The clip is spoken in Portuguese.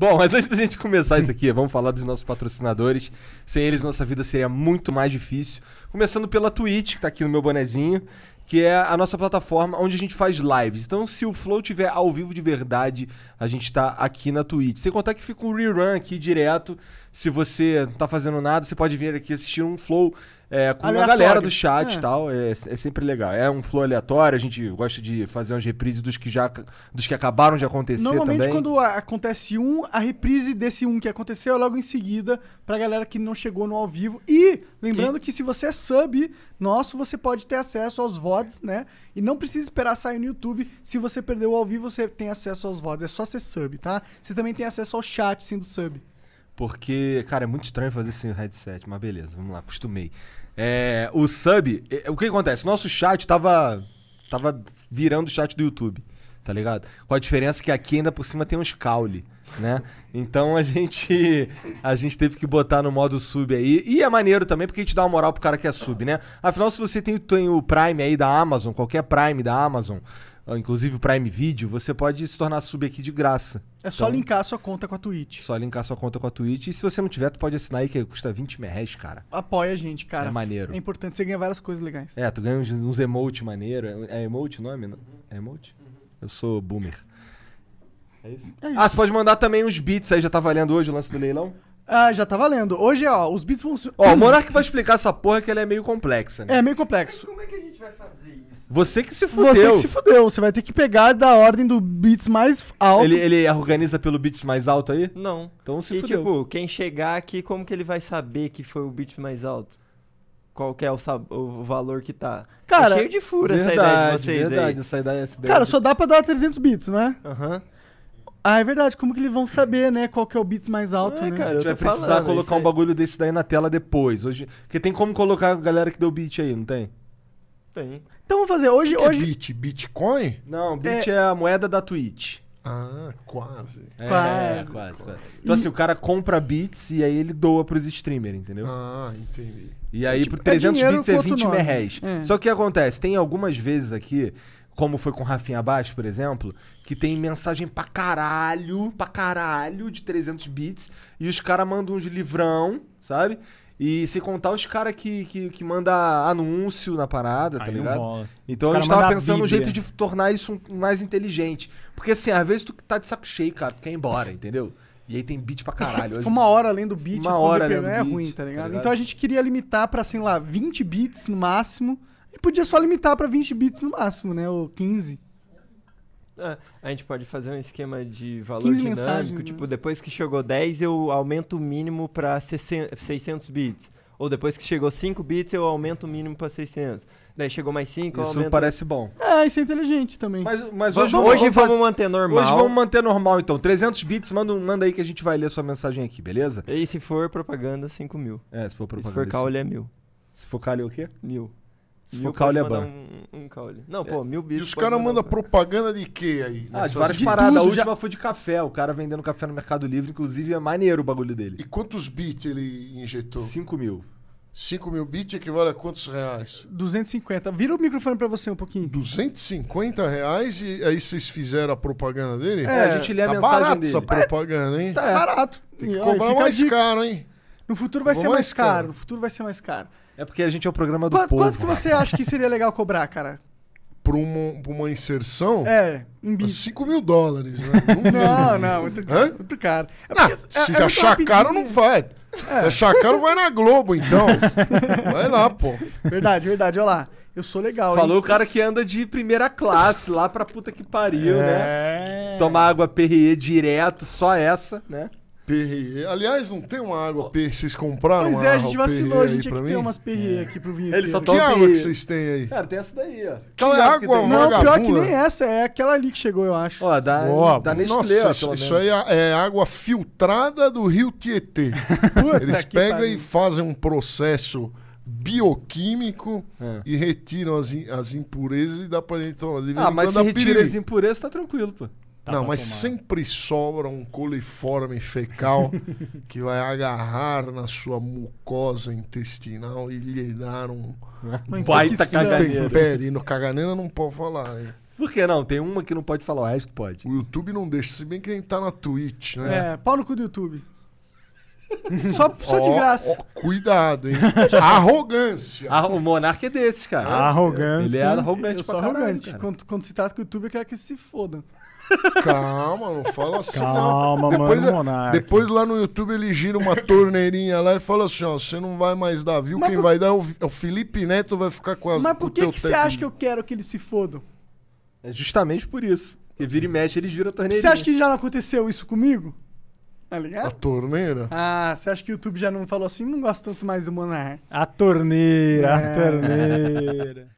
Bom, mas antes da gente começar isso aqui, vamos falar dos nossos patrocinadores. Sem eles, nossa vida seria muito mais difícil. Começando pela Twitch, que tá aqui no meu bonezinho que é a nossa plataforma onde a gente faz lives. Então, se o Flow tiver ao vivo de verdade, a gente está aqui na Twitch. Sem contar que fica um rerun aqui direto. Se você não tá fazendo nada, você pode vir aqui assistir um Flow é, com Aleatório. a galera do chat e é. tal. É, é, sempre legal. É um flow aleatório, a gente gosta de fazer umas reprises dos que já dos que acabaram de acontecer Normalmente, também. quando acontece um, a reprise desse um que aconteceu é logo em seguida pra galera que não chegou no ao vivo. E lembrando e... que se você é sub nosso, você pode ter acesso aos VODs, né? E não precisa esperar sair no YouTube. Se você perdeu o ao vivo, você tem acesso aos VODs. É só ser sub, tá? Você também tem acesso ao chat sendo sub. Porque, cara, é muito estranho fazer sem o headset, mas beleza, vamos lá, acostumei. É, o sub, é, o que acontece? Nosso chat tava, tava virando o chat do YouTube, tá ligado? Com a diferença que aqui ainda por cima tem uns caule, né? Então a gente, a gente teve que botar no modo sub aí. E é maneiro também porque a gente dá uma moral pro cara que é sub, né? Afinal, se você tem, tem o Prime aí da Amazon, qualquer Prime da Amazon, inclusive o Prime Video, você pode se tornar sub aqui de graça. É só então, linkar a sua conta com a Twitch. Só linkar a sua conta com a Twitch. E se você não tiver, tu pode assinar aí, que custa 20 reais, cara. Apoia a gente, cara. É maneiro. É importante, você ganha várias coisas legais. É, tu ganha uns, uns emote maneiro. É, é emote o nome? É emote? Eu sou boomer. É isso? É ah, você pode mandar também uns beats aí, já tá valendo hoje o lance do leilão? Ah, já tá valendo. Hoje, ó, os beats vão... Ó, o Monark vai explicar essa porra que ela é meio complexa, né? É, meio complexo. Mas como é que a gente vai fazer isso? Você que se fudeu. Você que se fudeu. Você vai ter que pegar da ordem do beats mais alto. Ele, ele organiza pelo beats mais alto aí? Não. Então se e, fudeu. tipo, quem chegar aqui, como que ele vai saber que foi o beat mais alto? Qual que é o, o valor que tá? Cara, é cheio de fura verdade, essa ideia de vocês verdade, aí. Essa ideia, essa ideia Cara, de... só dá pra dar 300 bits, não é? Aham. Uhum. Ah, é verdade. Como que eles vão saber, né? Qual que é o bits mais alto, é, né? Cara, eu vai precisar falando, colocar um é bagulho desse daí na tela depois. Hoje... Porque tem como colocar a galera que deu beat aí, não tem? Tem. Então vamos fazer. Hoje. Que é hoje... É bit? Bitcoin? Não, bit é... é a moeda da Twitch. Ah, quase. É, quase. É, quase, quase. Então, e... assim, o cara compra bits e aí ele doa pros streamers, entendeu? Ah, entendi. E aí, é, tipo, por 300 é bits é 20 merréis. É. Só que o que acontece? Tem algumas vezes aqui, como foi com Rafinha Abaixo, por exemplo, que tem mensagem pra caralho, pra caralho, de 300 bits, e os caras mandam uns livrão, sabe? E se contar os caras que, que, que manda anúncio na parada, tá Aí tá ligado? Então a gente tava pensando um jeito de tornar isso mais inteligente. Porque assim, às vezes tu tá de saco cheio, cara, tu quer ir embora, entendeu? E aí tem beat pra caralho. Hoje... uma hora além do beat, uma hora é beat, ruim, tá, tá ligado? tá ligado? Então a gente queria limitar pra, assim lá, 20 beats no máximo. E podia só limitar pra 20 beats no máximo, né? Ou 15. Ah, a gente pode fazer um esquema de valor dinâmico, mensagens, né? tipo, depois que chegou 10, eu aumento o mínimo para 600 bits. Ou depois que chegou 5 bits, eu aumento o mínimo para 600. Daí chegou mais 5, Isso aumento... parece bom. É, isso é inteligente também. Mas, mas hoje, vamos, hoje vamos, vamos manter normal. Hoje vamos manter normal, então. 300 bits, manda, manda aí que a gente vai ler sua mensagem aqui, beleza? E se for propaganda, 5 mil. É, se for propaganda. E se for caule, é mil. Se for caule, é o quê? Mil. Se for caule, é bom. Um, caule. Não, pô, é. mil bits. E os caras mandam propaganda de quê aí? Ah, de várias paradas. A última já... foi de café. O cara vendendo café no Mercado Livre, inclusive é maneiro o bagulho dele. E quantos bits ele injetou? 5 mil. 5 mil bits equivale a quantos reais? 250. Vira o microfone para você um pouquinho. 250 reais e aí vocês fizeram a propaganda dele? É, a é. gente lê a tá mensagem barato essa propaganda, hein? Tá é. barato. Tem que cobrar mais caro, hein? No futuro vai Vou ser mais, mais caro. caro. No futuro vai ser mais caro. É porque a gente é o programa do Qu povo. Quanto que você acha que seria legal cobrar, cara? pra uma, pra uma inserção. É, em 5 é mil dólares, né? Não, não, muito, Hã? muito caro. É não, é, se é, achar caro, não vai. É. Se achar caro, vai na Globo, então. vai lá, pô. Verdade, verdade, olha lá. Eu sou legal. Falou hein? o cara que anda de primeira classe lá pra puta que pariu, é. né? Tomar água PRE direto, só essa, né? Perrier. Aliás, não tem uma água P. Vocês compraram Pois é, a gente vacinou. A gente tinha que ter umas Perrier é. aqui pro vinheteiro. que água é que vocês têm aí? Cara, tem essa daí, ó. Aquela tá é água Não, vagabunda. pior que nem essa. É aquela ali que chegou, eu acho. Ó, dá, Boa, da Nossa, ó, isso, isso aí é, é água filtrada do rio Tietê. Eles pegam e fazem um processo bioquímico é. e retiram as, as impurezas e dá pra gente tomar. Ah, mas se retira as impurezas, tá tranquilo, pô. Tá não, mas tomar. sempre sobra um coliforme fecal que vai agarrar na sua mucosa intestinal e lhe dar um, um baita caganeira. no Caganeira não pode falar. Por que não? Tem uma que não pode falar, o resto pode. O YouTube não deixa, se bem que a gente tá na Twitch, né? É, pau no cu do YouTube. Só, só de graça. Oh, cuidado, hein? arrogância. Ah, o monarca é desses, cara. Arrogância. Ele é arrogante. arrogante. Cara. Quando, quando se trata com o YouTube, eu quero que se foda. Calma, não fala assim. Calma, não. Depois, mano, Depois lá no YouTube ele gira uma torneirinha lá e fala assim: ó, você não vai mais dar viu Mas quem por... vai dar é o, é o, Felipe Neto, vai ficar com a Mas por que, que você acha que eu quero que eles se fodam? É justamente por isso. que vira e mexe, eles viram a torneirinha. Você acha que já não aconteceu isso comigo? Tá ligado? A torneira? Ah, você acha que o YouTube já não falou assim? Não gosto tanto mais do monar. A torneira, é. a torneira.